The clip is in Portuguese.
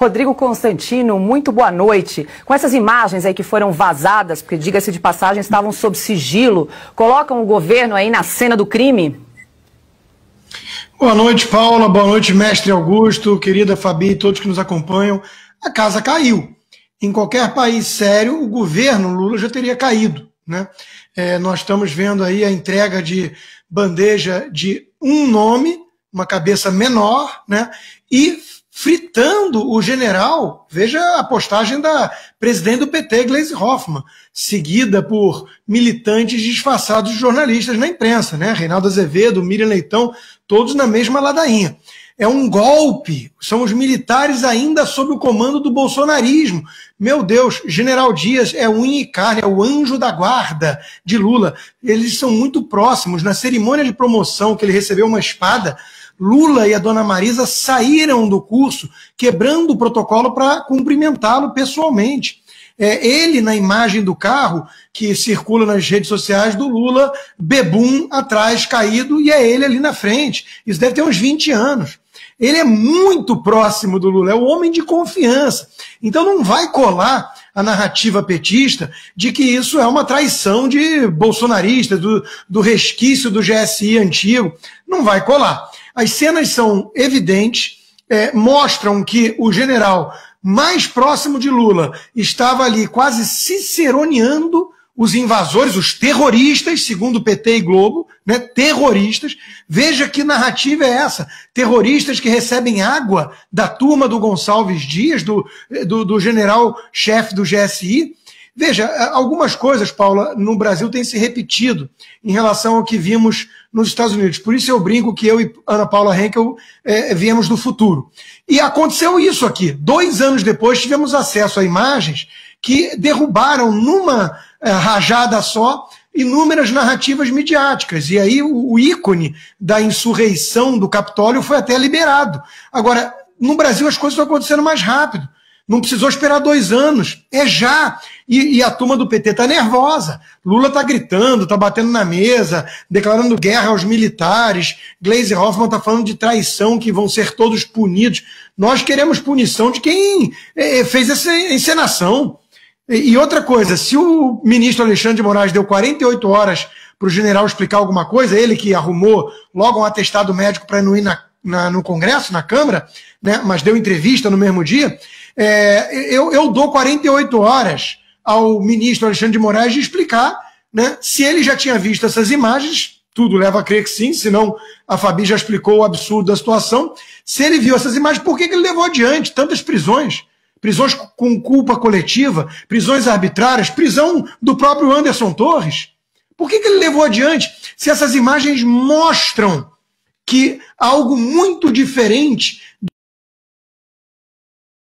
Rodrigo Constantino, muito boa noite. Com essas imagens aí que foram vazadas, porque diga-se de passagem, estavam sob sigilo, colocam o governo aí na cena do crime? Boa noite, Paula. Boa noite, mestre Augusto, querida Fabi, e todos que nos acompanham. A casa caiu. Em qualquer país sério, o governo Lula já teria caído. Né? É, nós estamos vendo aí a entrega de bandeja de um nome, uma cabeça menor, né? e fritando o general. Veja a postagem da presidente do PT, Gleisi Hoffmann, seguida por militantes disfarçados de jornalistas na imprensa, né? Reinaldo Azevedo, Miriam Leitão, todos na mesma ladainha. É um golpe, são os militares ainda sob o comando do bolsonarismo. Meu Deus, General Dias é unha e carne, é o anjo da guarda de Lula. Eles são muito próximos. Na cerimônia de promoção que ele recebeu uma espada, Lula e a dona Marisa saíram do curso quebrando o protocolo para cumprimentá-lo pessoalmente. É ele na imagem do carro que circula nas redes sociais do Lula, bebum atrás, caído, e é ele ali na frente. Isso deve ter uns 20 anos. Ele é muito próximo do Lula, é o homem de confiança. Então não vai colar a narrativa petista de que isso é uma traição de bolsonaristas, do, do resquício do GSI antigo. Não vai colar. As cenas são evidentes, é, mostram que o general mais próximo de Lula estava ali quase ciceroneando os invasores, os terroristas, segundo PT e Globo, né, terroristas. Veja que narrativa é essa: terroristas que recebem água da turma do Gonçalves Dias, do, do, do general-chefe do GSI, Veja, é, algumas coisas, Paula, no Brasil têm se repetido em relação ao que vimos nos Estados Unidos. Por isso eu brinco que eu e Ana Paula Henkel é, viemos do futuro. E aconteceu isso aqui. Dois anos depois tivemos acesso a imagens que derrubaram numa é, rajada só inúmeras narrativas midiáticas. E aí o, o ícone da insurreição do Capitólio foi até liberado. Agora, no Brasil as coisas estão acontecendo mais rápido. Não precisou esperar dois anos, é já. E, e a turma do PT está nervosa. Lula está gritando, está batendo na mesa, declarando guerra aos militares. Glaze Hoffman está falando de traição, que vão ser todos punidos. Nós queremos punição de quem é, fez essa encenação. E outra coisa, se o ministro Alexandre de Moraes deu 48 horas para o general explicar alguma coisa, ele que arrumou logo um atestado médico para não ir na, na, no Congresso, na Câmara, né, mas deu entrevista no mesmo dia, é, eu, eu dou 48 horas ao ministro Alexandre de Moraes de explicar né, se ele já tinha visto essas imagens, tudo leva a crer que sim, senão a Fabi já explicou o absurdo da situação. Se ele viu essas imagens, por que, ele levou adiante tantas prisões? Prisões com culpa coletiva, prisões arbitrárias, prisão do próprio Anderson Torres? Por que, que ele levou adiante se essas imagens mostram que algo muito diferente